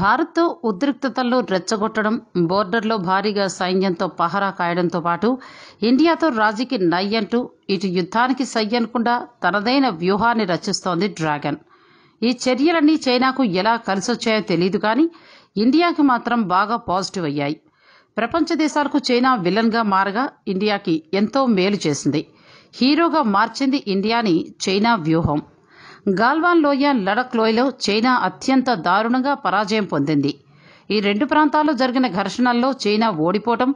భారత్ ఉద్రిక్తతల్లో రెచ్చగొట్టడం బోర్డర్లో భారీగా సైన్యంతో పహరా కాయడంతో పాటు ఇండియాతో రాజీకి నై అంటూ ఇటు యుద్ధానికి సై అనకుండా తనదైన వ్యూహాన్ని రచిస్తోంది డ్రాగన్ ఈ చర్యలన్నీ చైనాకు ఎలా కలిసొచ్చాయో తెలియదు కానీ ఇండియాకి మాత్రం బాగా పాజిటివ్ అయ్యాయి ప్రపంచ దేశాలకు చైనా విలన్గా మారగా ఇండియాకి ఎంతో మేలు చేసింది హీరోగా మార్చింది ఇండియాని చైనా వ్యూహం గాల్వాన్ లోయ లడక్ లోయలో చైనా అత్యంత దారుణంగా పరాజయం పొందింది ఈ రెండు ప్రాంతాల్లో జరిగిన ఘర్షణల్లో చైనా ఓడిపోవటం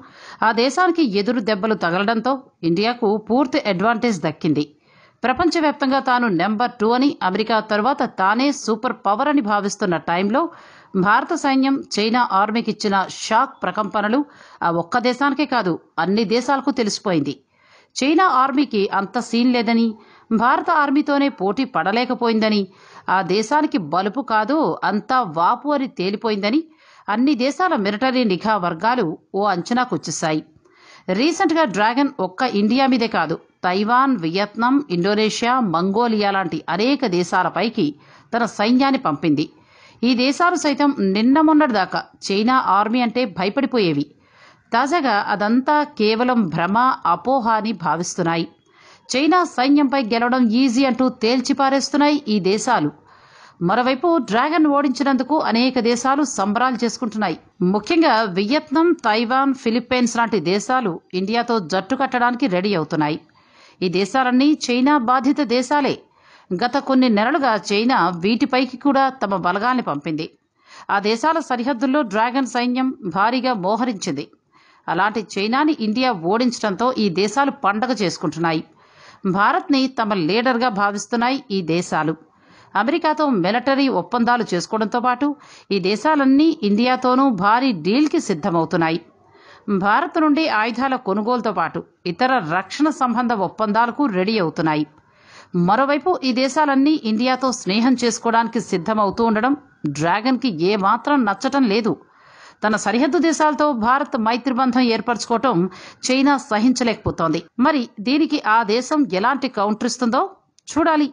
ఆ దేశానికి ఎదురు దెబ్బలు తగలడంతో ఇండియాకు పూర్తి అడ్వాంటేజ్ దక్కింది ప్రపంచవ్యాప్తంగా తాను నెంబర్ టూ అని అమెరికా తరువాత తానే సూపర్ పవర్ అని భావిస్తున్న టైంలో భారత సైన్యం చైనా ఆర్మీకిచ్చిన షాక్ ప్రకంపనలు ఆ ఒక్క దేశానికే కాదు అన్ని దేశాలకు తెలిసిపోయింది చైనా ఆర్మీకి అంత సీన్ లేదని భారత ఆర్మీతోనే పోటీ పడలేకపోయిందని ఆ దేశానికి బలుపు కాదు అంతా వాపు అని తేలిపోయిందని అన్ని దేశాల మిలిటరీ నిఘా వర్గాలు ఓ అంచనాకు వచ్చేశాయి రీసెంట్గా డ్రాగన్ ఒక్క ఇండియా మీదే కాదు తైవాన్ వియత్నాం ఇండోనేషియా మంగోలియా లాంటి అనేక దేశాలపైకి తన సైన్యాన్ని పంపింది ఈ దేశాలు సైతం నిన్న మొన్నటిదాకా చైనా ఆర్మీ అంటే భయపడిపోయేవి తాజాగా అదంతా కేవలం భ్రమ అపోహ అని భావిస్తున్నాయి చైనా సైన్యంపై గెలవడం ఈజీ అంటూ తేల్చిపారేస్తున్నాయి ఈ దేశాలు మరోవైపు డ్రాగన్ ఓడించినందుకు అనేక దేశాలు సంబరాలు చేసుకుంటున్నాయి ముఖ్యంగా వియత్నాం తైవాన్ ఫిలిప్పైన్స్ లాంటి దేశాలు ఇండియాతో జట్టు కట్టడానికి రెడీ అవుతున్నాయి ఈ దేశాలన్నీ చైనా బాధిత దేశాలే గత కొన్ని నెలలుగా చైనా వీటిపైకి కూడా తమ బలగాల్ని పంపింది ఆ దేశాల సరిహద్దుల్లో డ్రాగన్ సైన్యం భారీగా మోహరించింది అలాంటి చైనాని ఇండియా ఓడించడంతో ఈ దేశాలు పండగ చేసుకుంటున్నాయి భారత్ని తమ లీడర్గా భావిస్తున్నాయి ఈ దేశాలు అమెరికాతో మిలటరీ ఒప్పందాలు చేసుకోవడంతో పాటు ఈ దేశాలన్నీ ఇండియాతోనూ భారీ డీల్కి సిద్ధమవుతున్నాయి భారత్ నుండి ఆయుధాల కొనుగోలుతో పాటు ఇతర రక్షణ సంబంధ ఒప్పందాలకు రెడీ అవుతున్నాయి మరోవైపు ఈ దేశాలన్నీ ఇండియాతో స్నేహం చేసుకోవడానికి సిద్ధమవుతూ ఉండడం డ్రాగన్కి ఏమాత్రం నచ్చటం లేదు తన సరిహద్దు దేశాలతో భారత్ బంధం ఏర్పరచుకోవటం చైనా సహించలేకపోతోంది మరి దీనికి ఆ దేశం ఎలాంటి కౌంటర్ ఇస్తుందో చూడాలి